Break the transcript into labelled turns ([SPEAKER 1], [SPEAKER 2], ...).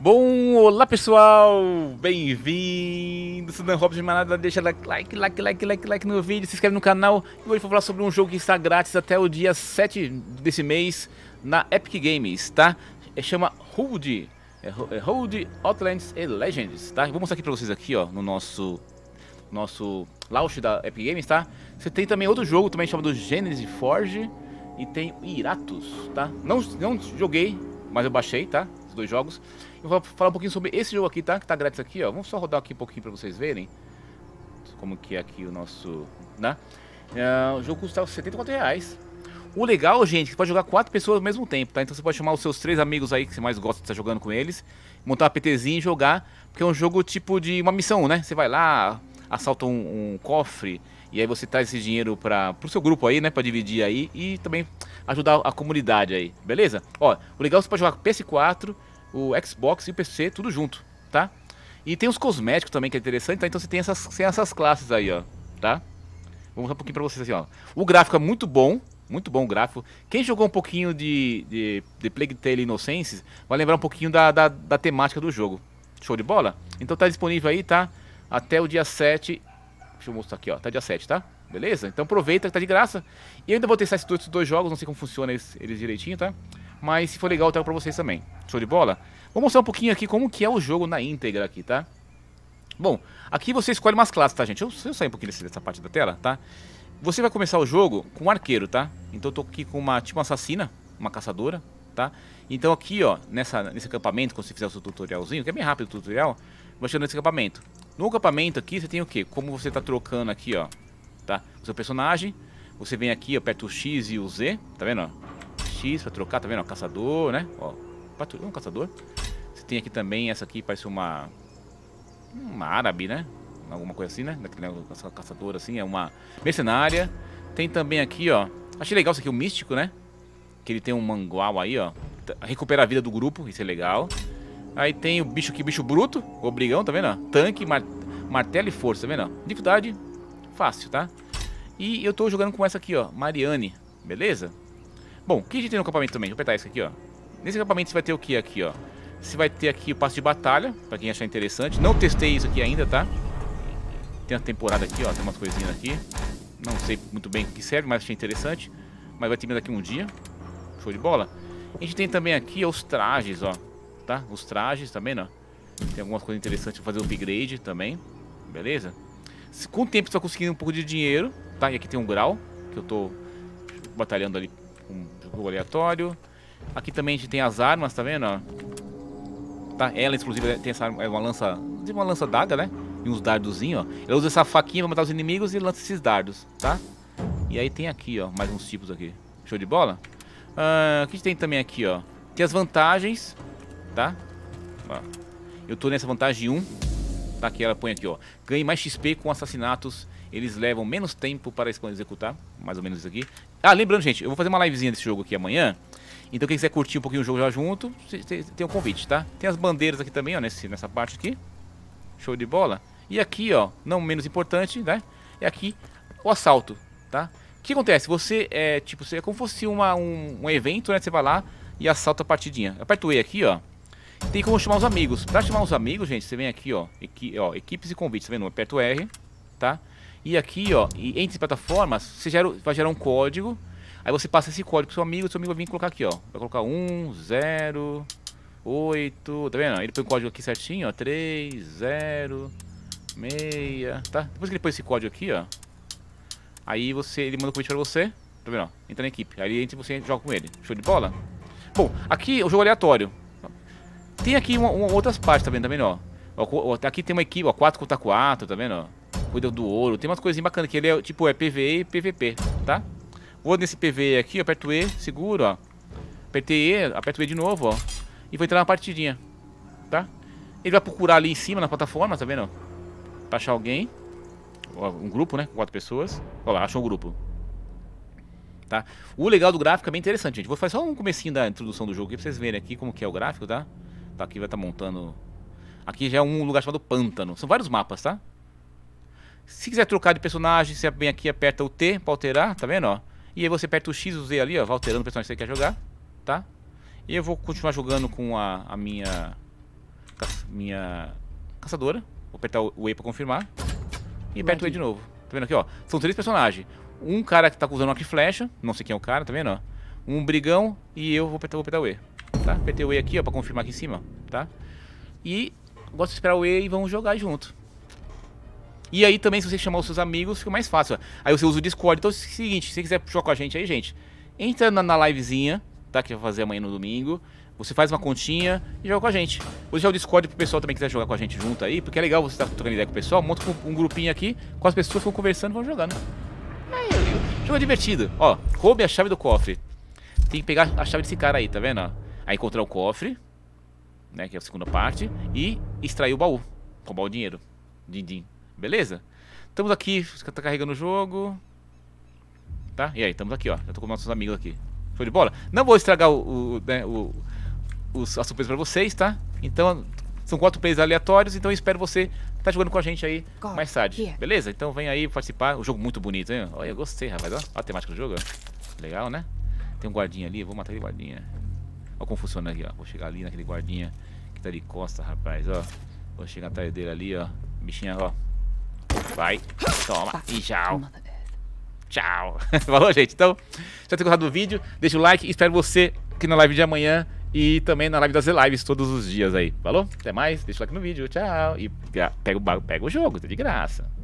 [SPEAKER 1] Bom, olá pessoal, bem-vindo, Dan Robson de Manada, deixa like, like, like, like, like, no vídeo, se inscreve no canal e hoje vou falar sobre um jogo que está grátis até o dia 7 desse mês na Epic Games, tá? É, chama Hold, é, é Hold Outlands e Legends, tá? vou mostrar aqui pra vocês aqui, ó, no nosso, nosso launch da Epic Games, tá? Você tem também outro jogo também chamado Genesis Forge e tem Iratus, tá? Não, não joguei, mas eu baixei, tá? dois jogos. Eu vou falar um pouquinho sobre esse jogo aqui, tá? Que tá grátis aqui, ó. Vamos só rodar aqui um pouquinho pra vocês verem como que é aqui o nosso... né? Uh, o jogo custa 74 reais. O legal, gente, é que pode jogar quatro pessoas ao mesmo tempo, tá? Então você pode chamar os seus três amigos aí que você mais gosta de estar jogando com eles, montar um PTzinho e jogar, porque é um jogo tipo de uma missão, né? Você vai lá, assalta um, um cofre, e aí você traz esse dinheiro para o seu grupo aí, né? Para dividir aí e também ajudar a comunidade aí, beleza? Ó, o legal é que você pode jogar PS4 o Xbox e o PC, tudo junto, tá? E tem os cosméticos também, que é interessante, tá? Então você tem essas, tem essas classes aí, ó, tá? Vou mostrar um pouquinho pra vocês assim, ó. O gráfico é muito bom, muito bom o gráfico. Quem jogou um pouquinho de, de, de Plague Tale Innocence vai lembrar um pouquinho da, da, da temática do jogo. Show de bola? Então tá disponível aí, tá? Até o dia 7. Deixa eu mostrar aqui, ó. Tá dia 7, tá? Beleza? Então aproveita que tá de graça. E eu ainda vou testar esses dois, esses dois jogos, não sei como funciona eles, eles direitinho, tá? Mas se for legal, eu trago pra vocês também. Show de bola? Vou mostrar um pouquinho aqui como que é o jogo na íntegra aqui, tá? Bom, aqui você escolhe umas classes, tá, gente? Eu, eu sair um pouquinho dessa parte da tela, tá? Você vai começar o jogo com um arqueiro, tá? Então eu tô aqui com uma tipo uma assassina, uma caçadora, tá? Então aqui, ó, nessa, nesse acampamento, quando você fizer o seu tutorialzinho, que é bem rápido o tutorial, vai chegando nesse acampamento. No acampamento aqui, você tem o quê? Como você tá trocando aqui, ó, tá? O seu personagem, você vem aqui, aperta o X e o Z, tá vendo, ó? X pra trocar, tá vendo? caçador, né? Ó, patrulhão, um caçador. Você tem aqui também, essa aqui parece uma... Uma árabe, né? Alguma coisa assim, né? Daquele negócio caçador assim, é uma mercenária. Tem também aqui, ó. Achei legal isso aqui, o místico, né? Que ele tem um mangual aí, ó. Tá, recupera a vida do grupo, isso é legal. Aí tem o bicho aqui, bicho bruto, obrigão, tá vendo? Tanque, mar martelo e força, tá vendo? Dificuldade, fácil, tá? E eu tô jogando com essa aqui, ó, Mariane, beleza? Bom, o que a gente tem no acampamento também? Vou apertar isso aqui, ó. Nesse acampamento você vai ter o que aqui, ó? Você vai ter aqui o passo de batalha, pra quem achar interessante. Não testei isso aqui ainda, tá? Tem a temporada aqui, ó. Tem umas coisinhas aqui. Não sei muito bem o que serve, mas achei interessante. Mas vai ter daqui um dia. Show de bola. A gente tem também aqui os trajes, ó. Tá? Os trajes, tá Ó? Tem algumas coisas interessantes pra fazer upgrade também. Beleza? Com o tempo você vai tá conseguindo um pouco de dinheiro, tá? E aqui tem um grau, que eu tô batalhando ali um jogo aleatório. Aqui também a gente tem as armas, tá vendo? Tá, ela inclusive né, tem essa arma, é uma lança, uma lança daga, né? E uns dardozinhos, ó. Ela usa essa faquinha pra matar os inimigos e lança esses dardos, tá? E aí tem aqui, ó, mais uns tipos aqui. Show de bola? Ah, o que a gente tem também aqui, ó? Tem as vantagens, tá? Ó, eu tô nessa vantagem 1. Tá aqui, ela põe aqui, ó. Ganhe mais XP com assassinatos. Eles levam menos tempo para executar. Mais ou menos isso aqui. Ah, lembrando, gente, eu vou fazer uma livezinha desse jogo aqui amanhã. Então quem quiser curtir um pouquinho o jogo já junto, tem um convite, tá? Tem as bandeiras aqui também, ó, nesse, nessa parte aqui. Show de bola. E aqui, ó, não menos importante, né? É aqui o assalto, tá? O que acontece? Você é, tipo, você é como se fosse uma, um, um evento, né? Você vai lá e assalta a partidinha. Aperta o E aqui, ó. Tem como chamar os amigos. Pra chamar os amigos, gente, você vem aqui, ó. Equi, ó equipes e convites, tá vendo? Aperta é o R, tá? E aqui, ó, e entre plataformas, você gera, vai gerar um código. Aí você passa esse código pro seu amigo, seu amigo vai vir colocar aqui, ó. Vai colocar 1, 0, 8, tá vendo? Ele põe o código aqui certinho, ó. 3, 0, 6, tá? Depois que ele põe esse código aqui, ó. Aí você, ele manda o um convite pra você. Tá vendo? Entra na equipe. Aí entra e você joga com ele. Show de bola? Bom, aqui é o jogo aleatório. Tem aqui uma, uma, outras partes, tá vendo? Tá vendo, ó? ó? Aqui tem uma equipe, ó, 4 contra 4, tá vendo, ó? Cuida do ouro. Tem umas coisinhas bacanas que ele é, tipo, é PVE e PVP, tá? Vou nesse PVE aqui, ó, aperto E, seguro, ó. Apertei E, aperto E de novo, ó. E vou entrar na partidinha, tá? Ele vai procurar ali em cima na plataforma, tá vendo? Pra achar alguém. Um grupo, né? quatro pessoas. Olha lá, achou um grupo. Tá? O legal do gráfico é bem interessante, gente. Vou fazer só um comecinho da introdução do jogo aqui pra vocês verem aqui como que é o gráfico, tá? Tá, aqui vai estar tá montando. Aqui já é um lugar chamado Pântano. São vários mapas, tá? Se quiser trocar de personagem, você vem é aqui aperta o T pra alterar, tá vendo, ó? E aí você aperta o X e o Z ali, ó, vai alterando o personagem que você quer jogar, tá? E eu vou continuar jogando com a, a minha... minha... Caçadora. Vou apertar o E pra confirmar. E aperto o E de novo. Tá vendo aqui, ó? São três personagens. Um cara que tá usando uma flecha, não sei quem é o cara, tá vendo, ó? Um brigão e eu vou apertar, vou apertar o E tá? Apertei o E aqui, ó, pra confirmar aqui em cima, tá? E gosto de esperar o E e vamos jogar junto. E aí também, se você chamar os seus amigos, fica mais fácil. Ó. Aí você usa o Discord. Então é o seguinte, se você quiser jogar com a gente aí, gente, entra na, na livezinha, tá? Que vai fazer amanhã no domingo. Você faz uma continha e joga com a gente. Vou deixar o Discord pro pessoal também quiser jogar com a gente junto aí, porque é legal você estar tá trocando ideia com o pessoal. Monta um, um grupinho aqui, com as pessoas vão conversando e vão jogando. Aí, é, jogo divertido. Ó, roube a chave do cofre. Tem que pegar a chave desse cara aí, tá vendo? Ó? a encontrar o cofre, né, que é a segunda parte, e extrair o baú, roubar o dinheiro. Din, din. Beleza? Estamos aqui, tá carregando o jogo. Tá? E aí, estamos aqui, ó. Já tô com nossos amigos aqui. Foi de bola? Não vou estragar o, o, né, o, a surpresa pra vocês, tá? Então, são quatro plays aleatórios, então espero você estar tá jogando com a gente aí mais tarde. Beleza? Então vem aí participar. O jogo muito bonito, hein? Olha, eu gostei, rapaz. Olha a temática do jogo. Legal, né? Tem um guardinha ali, vou matar aquele guardinha. Olha como funciona aqui, ó. Vou chegar ali naquele guardinha que tá de costa, rapaz, ó. Vou chegar atrás dele ali, ó. Bichinha, ó. Vai, toma e tá. tchau. Tá tchau. Falou, gente. Então, se ter gostado do vídeo, deixa o like. Espero você aqui na live de amanhã e também na live das lives todos os dias aí. Falou? Até mais. Deixa o like no vídeo. Tchau. E pega o, pega o jogo, tá de graça.